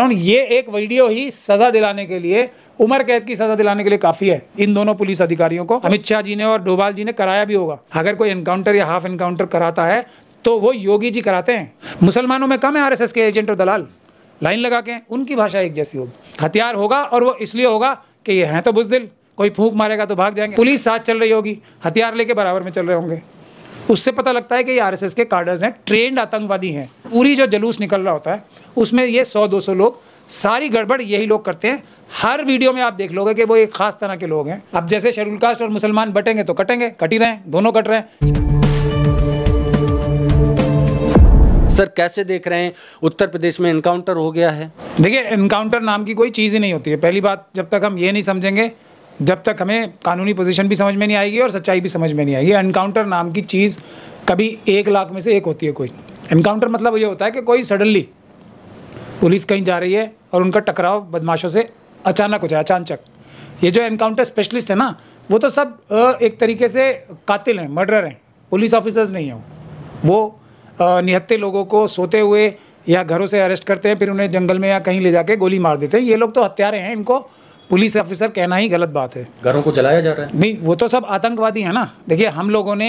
कारण ये एक वीडियो ही सज़ा दिलाने के लिए उम्र कैद की सज़ा दिलाने के लिए काफ़ी है इन दोनों पुलिस अधिकारियों को अमित शाह जी ने और डोभाल जी ने कराया भी होगा अगर कोई एनकाउंटर या हाफ एनकाउंटर कराता है तो वो योगी जी कराते हैं मुसलमानों में कम है आर के एजेंट और दलाल लाइन लगा के उनकी भाषा एक जैसी होगी हथियार होगा और वो इसलिए होगा कि ये हैं तो बुजदिल कोई फूक मारेगा तो भाग जाएंगे पुलिस साथ चल रही होगी हथियार लेके बराबर में चल रहे होंगे उससे पता लगता है कि ये आरएसएस के कार्डर्स हैं ट्रेंड आतंकवादी हैं पूरी जो जलूस निकल रहा होता है उसमें ये सौ दो सौ लोग सारी गड़बड़ यही लोग करते हैं हर वीडियो में आप देख लोगे कि वो एक खास तरह के लोग हैं अब जैसे शेड्यूल कास्ट और मुसलमान बटेंगे तो कटेंगे कट ही रहे हैं दोनों कट रहे हैं सर कैसे देख रहे हैं उत्तर प्रदेश में इनकाउंटर हो गया है देखिए इनकाउंटर नाम की कोई चीज़ ही नहीं होती है पहली बात जब तक हम ये नहीं समझेंगे जब तक हमें कानूनी पोजीशन भी समझ में नहीं आएगी और सच्चाई भी समझ में नहीं आएगी एनकाउंटर नाम की चीज़ कभी एक लाख में से एक होती है कोई एनकाउंटर मतलब ये होता है कि कोई सडनली पुलिस कहीं जा रही है और उनका टकराव बदमाशों से अचानक हो जाए अचानक ये जो एनकाउंटर स्पेशलिस्ट है ना वो तो सब एक तरीके से कातिल हैं मर्डर हैं पुलिस ऑफिसर्स नहीं हैं वो निहत्ते लोगों को सोते हुए या घरों से अरेस्ट करते हैं फिर उन्हें जंगल में या कहीं ले जाके गोली मार देते हैं ये लोग तो हत्यारे हैं इनको पुलिस ऑफिसर कहना ही गलत बात है घरों को जलाया जा रहा है नहीं वो तो सब आतंकवादी है ना देखिए हम लोगों ने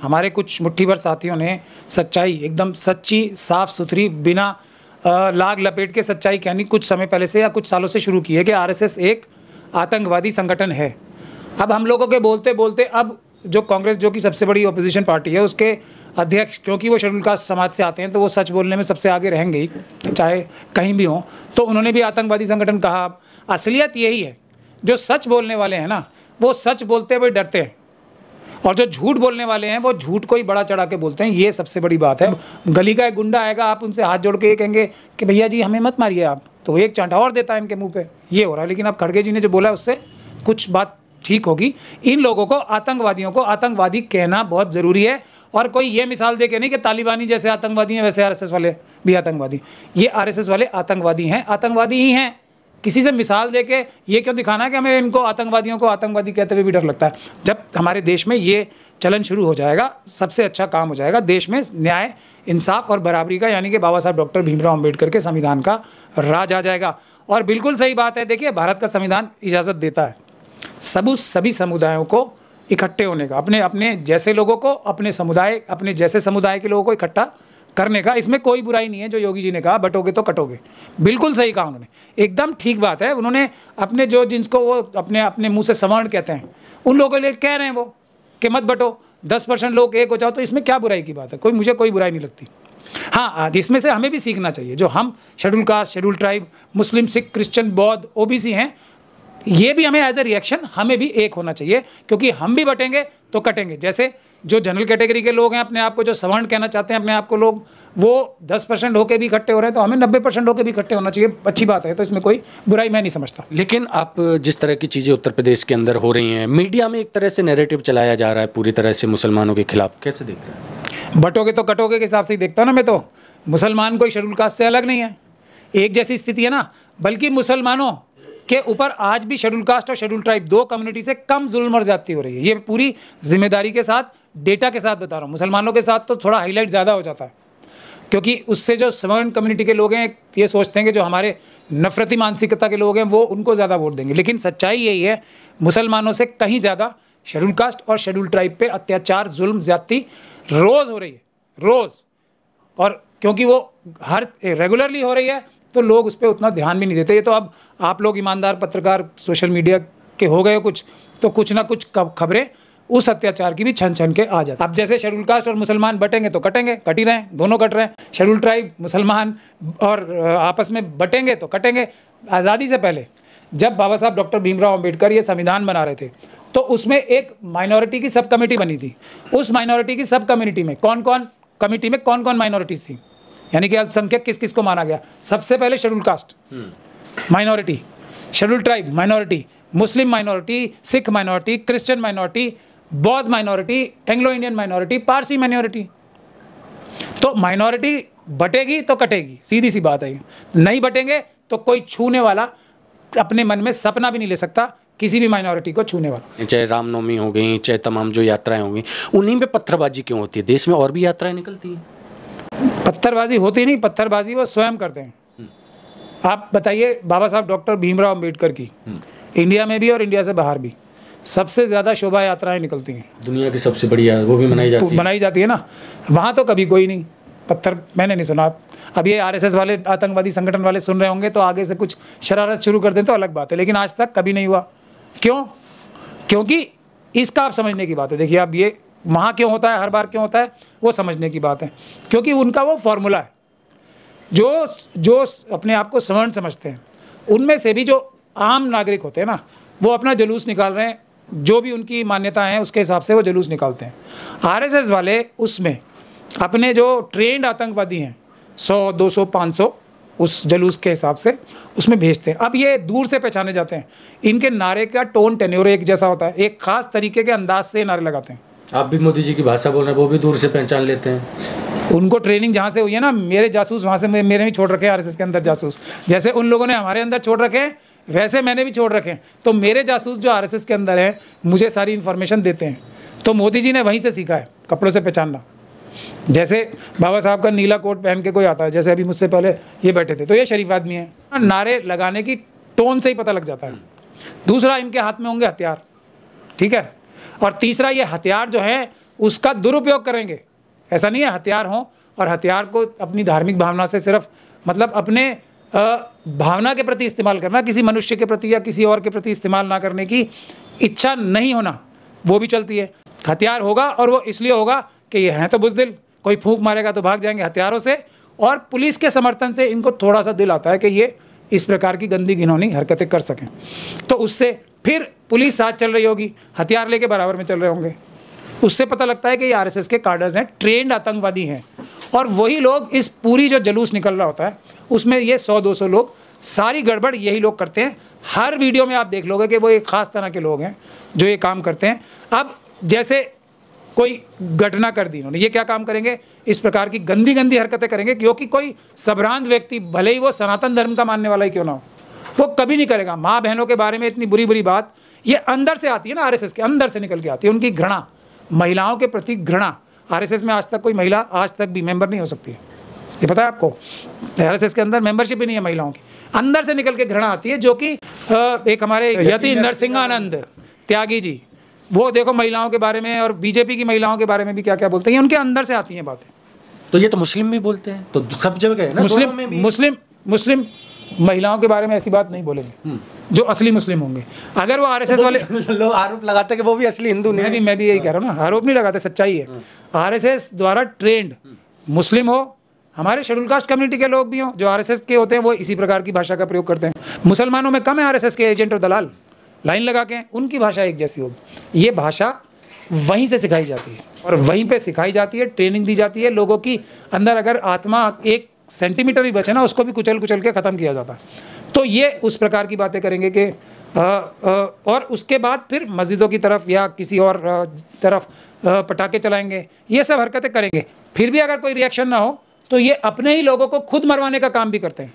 हमारे कुछ मुट्ठी भर साथियों ने सच्चाई एकदम सच्ची साफ सुथरी बिना लाग लपेट के सच्चाई कहनी कुछ समय पहले से या कुछ सालों से शुरू की है कि आरएसएस एक आतंकवादी संगठन है अब हम लोगों के बोलते बोलते अब जो कांग्रेस जो कि सबसे बड़ी अपोजिशन पार्टी है उसके अध्यक्ष क्योंकि वो शेड्यूल कास्ट समाज से आते हैं तो वो सच बोलने में सबसे आगे रहेंगे ही चाहे कहीं भी हों तो उन्होंने भी आतंकवादी संगठन कहा असलियत यही है जो सच बोलने वाले हैं ना वो सच बोलते हुए डरते हैं और जो झूठ बोलने वाले हैं वो झूठ को ही बड़ा चढ़ा के बोलते हैं ये सबसे बड़ी बात है गली का एक गुंडा आएगा आप उनसे हाथ जोड़ के ये कहेंगे कि भैया जी हमें मत मारिए आप तो एक चांटा और देता है इनके मुंह पे ये हो रहा है लेकिन आप खड़गे जी ने जो बोला उससे कुछ बात ठीक होगी इन लोगों को आतंकवादियों को आतंकवादी कहना बहुत ज़रूरी है और कोई ये मिसाल दे के नहीं कि तालिबानी जैसे आतंकवादी हैं वैसे आरएसएस वाले भी आतंकवादी ये आरएसएस वाले आतंकवादी हैं आतंकवादी ही हैं किसी से मिसाल दे के ये क्यों दिखाना है कि हमें इनको आतंकवादियों को आतंकवादी कहते हुए भी डर लगता है जब हमारे देश में ये चलन शुरू हो जाएगा सबसे अच्छा काम हो जाएगा देश में न्याय इंसाफ और बराबरी का यानी कि बाबा साहब डॉक्टर भीमराव अम्बेडकर के संविधान का राज आ जाएगा और बिल्कुल सही बात है देखिए भारत का संविधान इजाज़त देता है सब उस सभी समुदायों को इकट्ठे होने का अपने अपने जैसे लोगों को अपने समुदाय अपने जैसे समुदाय के लोगों को इकट्ठा करने का इसमें कोई बुराई नहीं है जो योगी जी ने कहा बटोगे तो कटोगे बिल्कुल सही कहा उन्होंने एकदम ठीक बात है उन्होंने अपने जो जिनको वो अपने अपने मुंह से संवर्ण कहते हैं उन लोगों के लिए कह रहे हैं वो कि मत बटो दस परसेंट लोग एक हो जाओ तो इसमें क्या बुराई की बात है कोई मुझे कोई बुराई नहीं लगती हाँ इसमें से हमें भी सीखना चाहिए जो हम शेड्यूल कास्ट शेड्यूल ट्राइब मुस्लिम सिख क्रिश्चियन बौद्ध ओ हैं ये भी हमें एज ए रिएक्शन हमें भी एक होना चाहिए क्योंकि हम भी बटेंगे तो कटेंगे जैसे जो जनरल कैटेगरी के लोग हैं अपने आप को जो सवर्ण कहना चाहते हैं अपने आप को लोग वो दस परसेंट होकर भी इकट्ठे हो रहे हैं तो हमें नब्बे परसेंट होकर भी इकट्ठे होना चाहिए अच्छी बात है तो इसमें कोई बुराई मैं नहीं समझता लेकिन आप जिस तरह की चीज़ें उत्तर प्रदेश के अंदर हो रही हैं मीडिया में एक तरह से नेरेटिव चलाया जा रहा है पूरी तरह से मुसलमानों के खिलाफ कैसे देख रहे हैं बटोगे तो कटोगे के हिसाब से ही देखता हूँ ना मैं तो मुसलमान कोई शेड्यूल कास्ट से अलग नहीं है एक जैसी स्थिति है ना बल्कि मुसलमानों के ऊपर आज भी शेड्यूल कास्ट और शेड्यूल ट्राइब दो कम्युनिटी से कम जुल्म और ज्यादा हो रही है ये पूरी जिम्मेदारी के साथ डेटा के साथ बता रहा हूँ मुसलमानों के साथ तो थोड़ा हाईलाइट ज़्यादा हो जाता है क्योंकि उससे जो स्वर्ण कम्युनिटी के लोग हैं ये सोचते हैं कि जो हमारे नफरती मानसिकता के लोग हैं वो उनको ज़्यादा वोट देंगे लेकिन सच्चाई यही है मुसलमानों से कहीं ज़्यादा शेड्यूल कास्ट और शेड्यूल ट्राइब पे अत्याचार जुल्म ज़्यादती रोज़ हो रही है रोज़ और क्योंकि वो हर रेगुलरली हो रही है तो लोग उस पर उतना ध्यान भी नहीं देते ये तो अब आप लोग ईमानदार पत्रकार सोशल मीडिया के हो गए कुछ तो कुछ ना कुछ खबरें उस अत्याचार की भी छन छन के आ जाती अब जैसे शेड्यूल कास्ट और मुसलमान बटेंगे तो कटेंगे कट ही रहे हैं दोनों कट रहे हैं शेड्यूल ट्राइब मुसलमान और आपस में बटेंगे तो कटेंगे आज़ादी से पहले जब बाबा साहब डॉक्टर भीमराव अम्बेडकर ये संविधान बना रहे थे तो उसमें एक माइनॉरिटी की सब कमेटी बनी थी उस माइनॉरिटी की सब कम्युनिटी में कौन कौन कमेटी में कौन कौन माइनॉरिटीज़ थी यानी कि अल्पसंख्यक किस किस को माना गया सबसे पहले schedule caste minority schedule tribe minority मुस्लिम माइनॉरिटी सिख माइनॉरिटी क्रिश्चियन माइनॉरिटी बौद्ध माइनॉरिटी एंग्लो इंडियन माइनॉरिटी पारसी माइनॉरिटी तो माइनॉरिटी बटेगी तो कटेगी सीधी सी बात है नहीं बटेंगे तो कोई छूने वाला अपने मन में सपना भी नहीं ले सकता किसी भी माइनॉरिटी को छूने वाला चाहे रामनवमी हो गई चाहे तमाम जो यात्राएं होंगी उन्हीं पे पत्थरबाजी क्यों होती है देश में और भी यात्राएं निकलती हैं पत्थरबाजी होती नहीं पत्थरबाजी वो स्वयं करते हैं हम्म। आप बताइए बाबा साहब डॉक्टर भीमराव अम्बेडकर की हम्म। इंडिया में भी और इंडिया से बाहर भी सबसे ज़्यादा शोभा यात्राएं निकलती हैं दुनिया की सबसे बड़ी वो भी मनाई जाती है मनाई जाती है ना वहाँ तो कभी कोई नहीं पत्थर मैंने नहीं सुना अब ये आरएसएस वाले आतंकवादी संगठन वाले सुन रहे होंगे तो आगे से कुछ शरारत शुरू कर दें तो अलग बात है लेकिन आज तक कभी नहीं हुआ क्यों क्योंकि इसका आप समझने की बात है देखिए आप ये वहाँ क्यों होता है हर बार क्यों होता है वो समझने की बात है क्योंकि उनका वो फॉर्मूला है जो जो अपने आप को स्वर्ण समझते हैं उनमें से भी जो आम नागरिक होते हैं ना वो अपना जुलूस निकाल रहे हैं जो भी उनकी मान्यता हैं उसके हिसाब से वो जुलूस निकालते हैं आर वाले उसमें अपने जो ट्रेंड आतंकवादी हैं सौ दो सौ उस जलूस के हिसाब से उसमें भेजते हैं अब ये दूर से पहचाने जाते हैं इनके नारे का टोन टेन्योर एक जैसा होता है एक खास तरीके के अंदाज से नारे लगाते हैं आप भी मोदी जी की भाषा बोल रहे हैं वो भी दूर से पहचान लेते हैं उनको ट्रेनिंग जहाँ से हुई है ना मेरे जासूस वहाँ से मेरे भी छोड़ रखे आरएसएस के अंदर जासूस जैसे उन लोगों ने हमारे अंदर छोड़ रखे वैसे मैंने भी छोड़ रखे तो मेरे जासूस जो आरएसएस के अंदर है मुझे सारी इन्फॉर्मेशन देते हैं तो मोदी जी ने वहीं से सीखा है कपड़ों से पहचानना जैसे बाबा साहब का नीला कोट पहन के कोई आता है जैसे अभी मुझसे पहले ये बैठे थे तो ये शरीफ आदमी है नारे लगाने की टोन से ही पता लग जाता है दूसरा इनके हाथ में होंगे हथियार ठीक है और तीसरा ये हथियार जो है उसका दुरुपयोग करेंगे ऐसा नहीं है हथियार हों और हथियार को अपनी धार्मिक भावना से सिर्फ मतलब अपने भावना के प्रति इस्तेमाल करना किसी मनुष्य के प्रति या किसी और के प्रति इस्तेमाल ना करने की इच्छा नहीं होना वो भी चलती है हथियार होगा और वो इसलिए होगा कि ये हैं तो बुजदिल कोई फूक मारेगा तो भाग जाएंगे हथियारों से और पुलिस के समर्थन से इनको थोड़ा सा दिल आता है कि ये इस प्रकार की गंदी घिनौनी हरकतें कर सकें तो उससे फिर पुलिस साथ चल रही होगी हथियार लेके बराबर में चल रहे होंगे उससे पता लगता है कि ये आर के कार्डर्स हैं ट्रेंड आतंकवादी हैं और वही लोग इस पूरी जो जलूस निकल रहा होता है उसमें ये सौ दो सौ लोग सारी गड़बड़ यही लोग करते हैं हर वीडियो में आप देख लोगे कि वो एक ख़ास तरह के लोग हैं जो ये काम करते हैं अब जैसे कोई घटना कर दी उन्होंने ये क्या काम करेंगे इस प्रकार की गंदी गंदी हरकतें करेंगे क्योंकि कोई संभ्रांत व्यक्ति भले ही वो सनातन धर्म का मानने वाला ही क्यों ना हो वो कभी नहीं करेगा माँ बहनों के बारे में इतनी बुरी बुरी बात ये अंदर से आती है ना आरएसएस के अंदर से निकल के आती है उनकी घृणा महिलाओं के प्रति घृणा आरएसएस में आज तक कोई महिला आज तक भी मेंबर नहीं हो सकती है ये पता है आपको आरएसएस के अंदर मेंबरशिप ही नहीं है महिलाओं की अंदर से निकल के घृणा आती है जो कि एक हमारे तो यति नरसिंहानंद त्यागी जी वो देखो महिलाओं के बारे में और बीजेपी की महिलाओं के बारे में भी क्या क्या बोलते हैं उनके अंदर से आती हैं बातें तो ये तो मुस्लिम भी बोलते हैं तो सब जगह है ना मुस्लिम मुस्लिम मुस्लिम महिलाओं के बारे में ऐसी बात नहीं बोलेंगे हम्म। जो असली मुस्लिम होंगे अगर वो आरएसएस वाले लोग आरोप लगाते कि वो भी असली हिंदू नहीं मैं भी मैं भी यही कह रहा हूँ ना आरोप नहीं लगाते सच्चाई है हम्म। आरएसएस द्वारा ट्रेंड मुस्लिम हो हमारे शेड्यूल कास्ट कम्युनिटी के लोग भी हों जो आर के होते हैं वो इसी प्रकार की भाषा का प्रयोग करते हैं मुसलमानों में कम है आर के एजेंट और दलाल लाइन लगा के उनकी भाषा एक जैसी होगी ये भाषा वहीं से सिखाई जाती है और वहीं पे सिखाई जाती है ट्रेनिंग दी जाती है लोगों की अंदर अगर आत्मा एक सेंटीमीटर भी बचे ना उसको भी कुचल कुचल के ख़त्म किया जाता तो ये उस प्रकार की बातें करेंगे कि और उसके बाद फिर मस्जिदों की तरफ या किसी और तरफ पटाखे चलाएंगे ये सब हरकतें करेंगे फिर भी अगर कोई रिएक्शन ना हो तो ये अपने ही लोगों को खुद मरवाने का काम भी करते हैं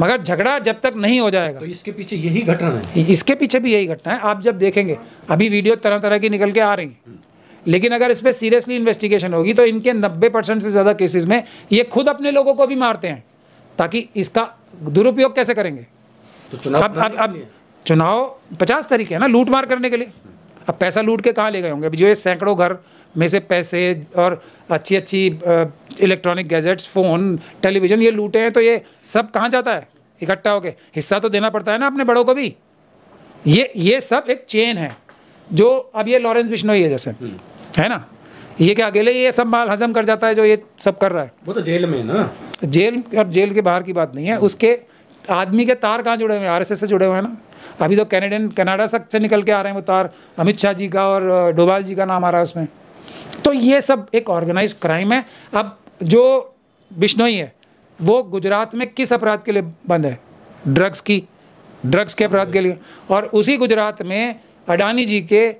मगर झगड़ा जब तक नहीं हो जाएगा तो इसके पीछे यही घटना है इसके पीछे भी यही घटना है आप जब देखेंगे अभी वीडियो तरह तरह की निकल के आ रही लेकिन अगर इस पर सीरियसली इन्वेस्टिगेशन होगी तो इनके नब्बे परसेंट से ज़्यादा केसेस में ये खुद अपने लोगों को भी मारते हैं ताकि इसका दुरुपयोग कैसे करेंगे तो चुनाव अब अब अब चुनाव पचास तरीके है ना लूट मार करने के लिए अब पैसा लूट के कहाँ ले गए होंगे अभी जो ये सैकड़ों घर में से पैसे और अच्छी अच्छी इलेक्ट्रॉनिक गैजेट्स फ़ोन टेलीविज़न ये लूटे हैं तो ये सब कहाँ जाता है इकट्ठा होके हिस्सा तो देना पड़ता है ना अपने बड़ों को भी ये ये सब एक चेन है जो अब ये लॉरेंस बिश्नोई है जैसे हम्म। है ना ये क्या अकेले ये सब माल हजम कर जाता है जो ये सब कर रहा है वो तो जेल में ना जेल अब जेल के बाहर की बात नहीं है उसके आदमी के तार कहाँ जुड़े हुए हैं आरएसएस से जुड़े हुए हैं ना अभी तो कैनेडियन कनाडा से निकल के आ रहे हैं वो तार अमित शाह जी का और डोभाल जी का नाम आ रहा है उसमें तो ये सब एक ऑर्गेनाइज क्राइम है अब जो बिश्नोई है वो गुजरात में किस अपराध के लिए बंद है ड्रग्स की ड्रग्स के अपराध के लिए और उसी गुजरात में अडानी जी के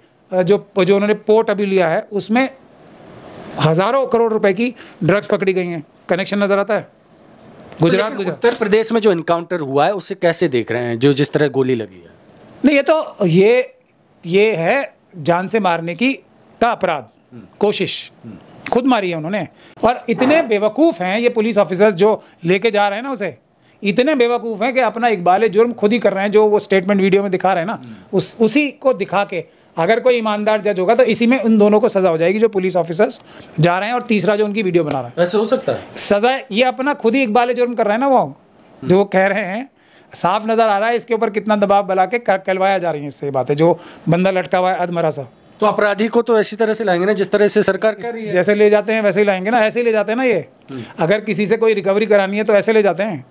जो जो उन्होंने पोर्ट अभी लिया है उसमें हज़ारों करोड़ रुपए की ड्रग्स पकड़ी गई हैं कनेक्शन नज़र आता है गुजरात गुजरात उत्तर प्रदेश में जो इनकाउंटर हुआ है उसे कैसे देख रहे हैं जो जिस तरह गोली लगी है नहीं ये तो ये ये है जान से मारने की का अपराध हम्म। कोशिश हम्म। खुद मारी है उन्होंने और इतने बेवकूफ़ हैं ये पुलिस ऑफिसर्स जो लेके जा रहे हैं ना उसे इतने बेवकूफ़ हैं कि अपना इकबाल जुर्म खुद ही कर रहे हैं जो वो स्टेटमेंट वीडियो में दिखा रहे हैं ना उस उसी को दिखा के अगर कोई ईमानदार जज होगा तो इसी में उन दोनों को सजा हो जाएगी जो पुलिस ऑफिसर्स जा रहे हैं और तीसरा जो उनकी वीडियो बना रहा है ऐसे हो सकता है सजा ये अपना खुद ही इकबाल जुर्म कर रहे हैं ना वो जो कह रहे हैं साफ नज़र आ रहा है इसके ऊपर कितना दबाव बला के करवाया जा रही है इससे बातें जो बंदा लटका हुआ है अधमरा सा तो अपराधी को तो ऐसी तरह से लाएंगे ना जिस तरह से सरकार कर रही है जैसे ले जाते हैं वैसे ही लाएंगे ना ऐसे ही ले जाते हैं ना ये हम्म। अगर किसी से कोई रिकवरी करानी है तो ऐसे ले जाते हैं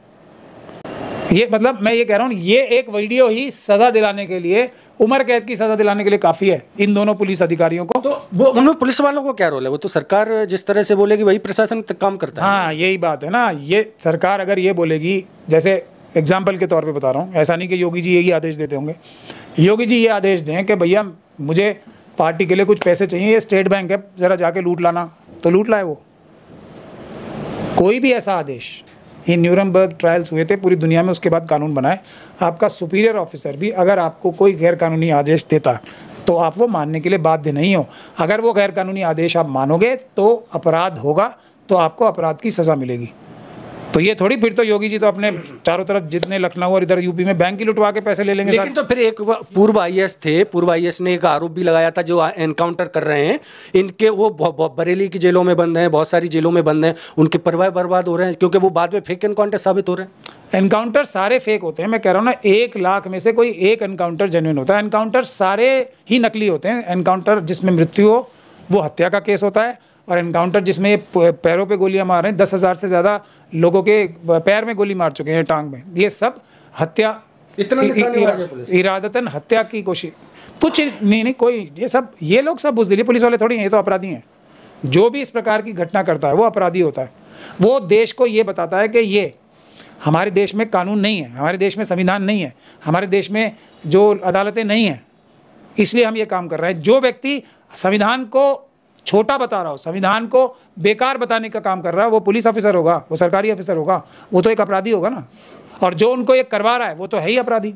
ये मतलब मैं ये कह रहा हूँ ये एक वीडियो ही सज़ा दिलाने के लिए उम्र कैद की सज़ा दिलाने के लिए काफ़ी है इन दोनों पुलिस अधिकारियों को तो वो उनमें पुलिस वालों को क्या रोल है वो तो सरकार जिस तरह से बोलेगी वही प्रशासन तक काम करता है हाँ यही बात है ना ये सरकार अगर ये बोलेगी जैसे एग्जाम्पल के तौर पर बता रहा हूँ ऐसा नहीं कि योगी जी यही आदेश देते होंगे योगी जी ये आदेश दें कि भैया मुझे पार्टी के लिए कुछ पैसे चाहिए ये स्टेट बैंक है ज़रा जाके लूट लाना तो लूट लाए वो कोई भी ऐसा आदेश ये न्यूरमबर्ग ट्रायल्स हुए थे पूरी दुनिया में उसके बाद कानून बनाए आपका सुपीरियर ऑफिसर भी अगर आपको कोई गैरकानूनी आदेश देता तो आप वो मानने के लिए बाध्य नहीं हो अगर वो गैरकानूनी आदेश आप मानोगे तो अपराध होगा तो आपको अपराध की सज़ा मिलेगी तो ये थोड़ी फिर तो योगी जी तो अपने चारों तरफ जितने लखनऊ और इधर यूपी में बैंक ही लुटवा के पैसे ले लेंगे लेकिन तो फिर एक पूर्व आई थे पूर्व आई ने एक आरोप भी लगाया था जो एनकाउंटर कर रहे हैं इनके वो बरेली की जेलों में बंद हैं बहुत सारी जेलों में बंद हैं उनके परवाह बर्बाद हो रहे हैं क्योंकि वो बाद में फेक एनकाउंटर साबित हो रहे हैं एनकाउंटर सारे फेक होते हैं मैं कह रहा हूँ ना एक लाख में से कोई एक एनकाउंटर जेन्यून होता है एनकाउंटर सारे ही नकली होते हैं एनकाउंटर जिसमें मृत्यु हो वो हत्या का केस होता है और इनकाउंटर जिसमें पैरों पे गोलियां मार रहे हैं दस हज़ार से ज़्यादा लोगों के पैर में गोली मार चुके हैं टांग में ये सब हत्या इतना इरादतन हत्या की कोशिश कुछ नहीं नहीं कोई ये सब ये लोग सब बुजदिली पुलिस वाले थोड़ी हैं ये तो अपराधी हैं जो भी इस प्रकार की घटना करता है वो अपराधी होता है वो देश को ये बताता है कि ये हमारे देश में कानून नहीं है हमारे देश में संविधान नहीं है हमारे देश में जो अदालतें नहीं हैं इसलिए हम ये काम कर रहे हैं जो व्यक्ति संविधान को छोटा बता रहा हो संविधान को बेकार बताने का काम कर रहा है वो पुलिस ऑफिसर होगा वो सरकारी ऑफिसर होगा वो तो एक अपराधी होगा ना और जो उनको ये करवा रहा है वो तो है ही अपराधी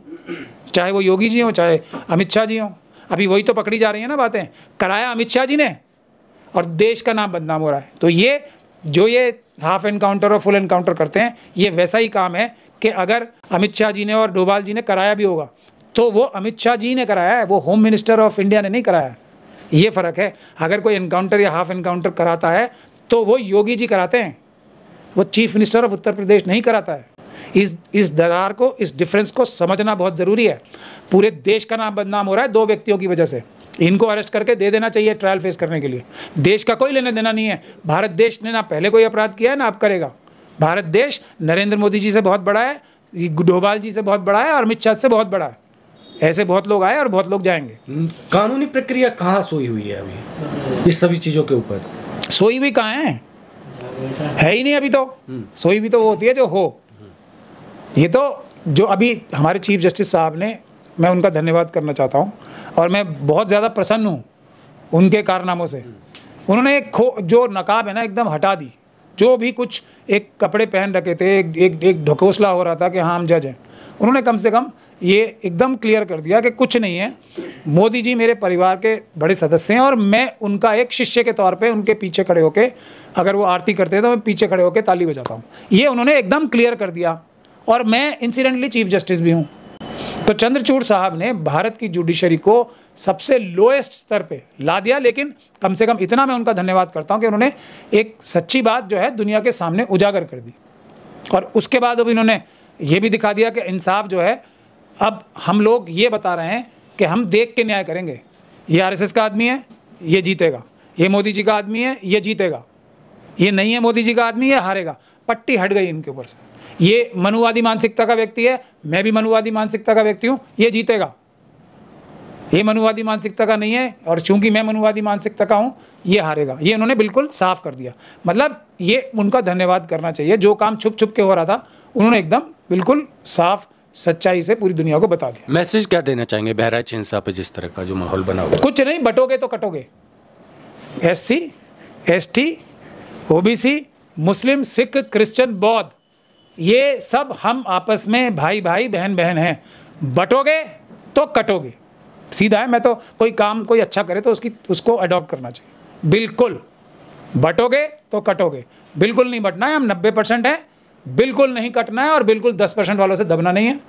चाहे वो योगी जी हों चाहे अमित शाह जी हों अभी वही तो पकड़ी जा रही है ना बातें कराया अमित शाह जी ने और देश का नाम बदनाम हो रहा है तो ये जो ये हाफ एनकाउंटर और फुल एनकाउंटर करते हैं ये वैसा ही काम है कि अगर अमित शाह जी ने और डोभाल जी ने कराया भी होगा तो वो अमित शाह जी ने कराया है वो होम मिनिस्टर ऑफ इंडिया ने नहीं कराया है ये फ़र्क है अगर कोई इनकाउंटर या हाफ इनकाउंटर कराता है तो वो योगी जी कराते हैं वो chief minister of Uttar Pradesh नहीं कराता है इस इस दरार को इस डिफरेंस को समझना बहुत ज़रूरी है पूरे देश का नाम बदनाम हो रहा है दो व्यक्तियों की वजह से इनको अरेस्ट करके दे देना चाहिए ट्रायल फेस करने के लिए देश का कोई लेने देना नहीं है भारत देश ने ना पहले कोई अपराध किया है ना आप करेगा भारत देश नरेंद्र मोदी जी से बहुत बड़ा है डोभाल जी से बहुत बड़ा है और अमित शाह से बहुत बड़ा है ऐसे बहुत लोग आए और बहुत लोग जाएंगे कानूनी प्रक्रिया कहाँ सोई हुई है अभी इस सभी चीज़ों के ऊपर सोई हुई कहाँ है है ही नहीं अभी तो हम्म। सोई हुई तो वो होती है जो हो ये तो जो अभी हमारे चीफ जस्टिस साहब ने मैं उनका धन्यवाद करना चाहता हूँ और मैं बहुत ज़्यादा प्रसन्न हूँ उनके कारनामों से उन्होंने एक खो जो नकाब है ना एकदम हटा दी जो भी कुछ एक कपड़े पहन रखे थे एक एक, एक ढकोसला हो रहा था कि हाँ हम जज हैं उन्होंने कम से कम ये एकदम क्लियर कर दिया कि कुछ नहीं है मोदी जी मेरे परिवार के बड़े सदस्य हैं और मैं उनका एक शिष्य के तौर पे उनके पीछे खड़े होके अगर वो आरती करते हैं तो मैं पीछे खड़े होकर ताली बजाता हूँ ये उन्होंने एकदम क्लियर कर दिया और मैं इंसिडेंटली चीफ जस्टिस भी हूँ तो चंद्रचूड़ साहब ने भारत की जुडिशरी को सबसे लोएस्ट स्तर पे ला दिया लेकिन कम से कम इतना मैं उनका धन्यवाद करता हूँ कि उन्होंने एक सच्ची बात जो है दुनिया के सामने उजागर कर दी और उसके बाद अब इन्होंने ये भी दिखा दिया कि इंसाफ जो है अब हम लोग ये बता रहे हैं कि हम देख के न्याय करेंगे ये आरएसएस का आदमी है ये जीतेगा ये मोदी जी का आदमी है ये जीतेगा ये नहीं है मोदी जी का आदमी ये हारेगा पट्टी हट गई इनके ऊपर से ये मनुवादी मानसिकता का व्यक्ति है मैं भी मनुवादी मानसिकता का व्यक्ति हूँ ये जीतेगा ये मनुवादी मानसिकता का नहीं है और चूंकि मैं मनुवादी मानसिकता का हूँ ये हारेगा ये उन्होंने बिल्कुल साफ कर दिया मतलब ये उनका धन्यवाद करना चाहिए जो काम छुप छुप के हो रहा था उन्होंने एकदम बिल्कुल साफ सच्चाई से पूरी दुनिया को बता दिया मैसेज क्या देना चाहेंगे बहराइच हिंसा पे जिस तरह का जो माहौल बना हुआ कुछ नहीं बटोगे तो कटोगे S C S T O B C मुस्लिम सिख क्रिश्चन बौद्ध ये सब हम आपस में भाई भाई बहन बहन हैं बटोगे तो कटोगे सीधा है मैं तो कोई काम कोई अच्छा करे तो उसकी उसको अडॉप्ट करना चाहिए बिल्कुल बटोगे तो कटोगे बिल्कुल नहीं बटना है हम नब्बे परसेंट हैं बिल्कुल नहीं कटना है और बिल्कुल दस परसेंट वालों से दबना नहीं है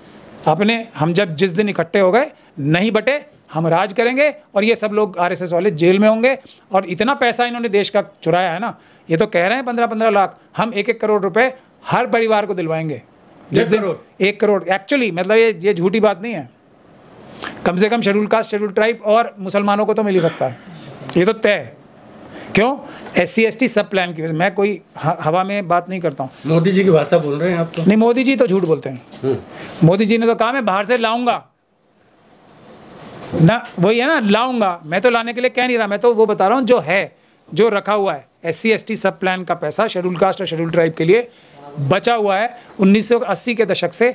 अपने हम जब जिस दिन इकट्ठे हो गए नहीं बटे हम राज करेंगे और ये सब लोग आर वाले जेल में होंगे और इतना पैसा इन्होंने देश का चुराया है ना ये तो कह रहे हैं पंद्रह पंद्रह लाख हम एक एक करोड़ रुपए हर परिवार को दिलवाएंगे जिस दिन एक करोड़ एक्चुअली मतलब ये ये झूठी बात नहीं है कम से कम शेड्यूल कास्ट शेड्यूल ट्राइब और मुसलमानों को तो मिल ही सकता है ये तो तय है क्यों S C S T sub plan की वजह मैं कोई हवा में बात नहीं करता हूँ मोदी जी की भाषा बोल रहे हैं आप तो नहीं मोदी जी तो झूठ बोलते हैं हम्म। मोदी जी ने तो कहा मैं बाहर से लाऊंगा ना वही है ना लाऊंगा मैं तो लाने के लिए कह नहीं रहा मैं तो वो बता रहा हूँ जो है जो रखा हुआ है S C S T sub plan का पैसा शेड्यूल कास्ट और शेड्यूल ट्राइब के लिए बचा हुआ है 1980 के दशक से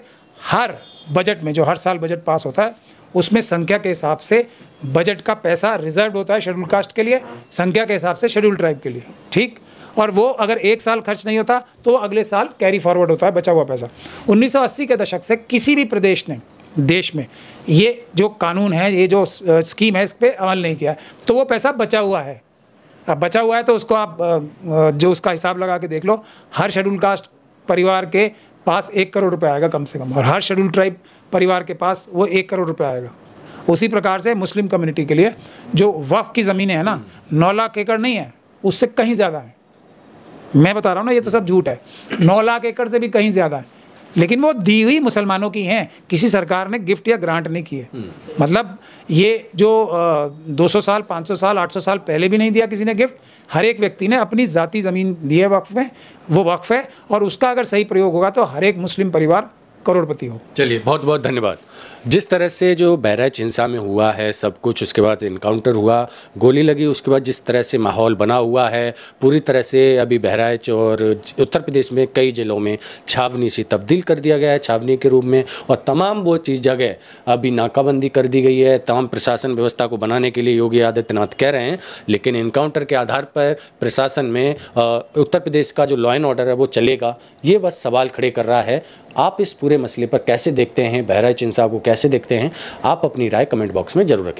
हर बजट में जो हर साल बजट पास होता है उसमें संख्या के हिसाब से बजट का पैसा रिजर्व होता है शेड्यूल कास्ट के लिए संख्या के हिसाब से शेड्यूल ट्राइब के लिए ठीक और वो अगर एक साल खर्च नहीं होता तो अगले साल कैरी फॉरवर्ड होता है बचा हुआ पैसा 1980 के दशक से किसी भी प्रदेश ने देश में ये जो कानून है ये जो स्कीम है इस पर अमल नहीं किया तो वो पैसा बचा हुआ है अब बचा हुआ है तो उसको आप जो उसका हिसाब लगा के देख लो हर शेड्यूल कास्ट परिवार के पास एक करोड़ रुपया आएगा कम से कम और हर शेड्यूल ट्राइब परिवार के पास वो एक करोड़ रुपया आएगा उसी प्रकार से मुस्लिम कम्युनिटी के लिए जो वफ की ज़मीनें हैं ना नौ लाख एकड़ नहीं है उससे कहीं ज़्यादा है मैं बता रहा हूँ ना ये तो सब झूठ है नौ लाख एकड़ से भी कहीं ज़्यादा है लेकिन वो दी हुई मुसलमानों की हैं किसी सरकार ने गिफ्ट या ग्रांट नहीं किए हम्म। मतलब ये जो आ, 200 साल 500 साल 800 साल पहले भी नहीं दिया किसी ने गिफ्ट हर एक व्यक्ति ने अपनी जाति ज़मीन दी है वक्फ में वो वक्फ है और उसका अगर सही प्रयोग होगा तो हर एक मुस्लिम परिवार करोड़पति हो चलिए बहुत बहुत धन्यवाद जिस तरह से जो बहराइच हिंसा में हुआ है सब कुछ उसके बाद इनकाउंटर हुआ गोली लगी उसके बाद जिस तरह से माहौल बना हुआ है पूरी तरह से अभी बहराइच और उत्तर प्रदेश में कई ज़िलों में छावनी से तब्दील कर दिया गया है छावनी के रूप में और तमाम वो चीज़ जगह अभी नाकाबंदी कर दी गई है तमाम प्रशासन व्यवस्था को बनाने के लिए योगी आदित्यनाथ कह रहे हैं लेकिन इनकाउंटर के आधार पर प्रशासन में उत्तर प्रदेश का जो लॉ एंड ऑर्डर है वो चलेगा ये बस सवाल खड़े कर रहा है आप इस पूरे मसले पर कैसे देखते हैं बहराइच हिंसा को कैसे देखते हैं आप अपनी राय कमेंट बॉक्स में जरूर रखें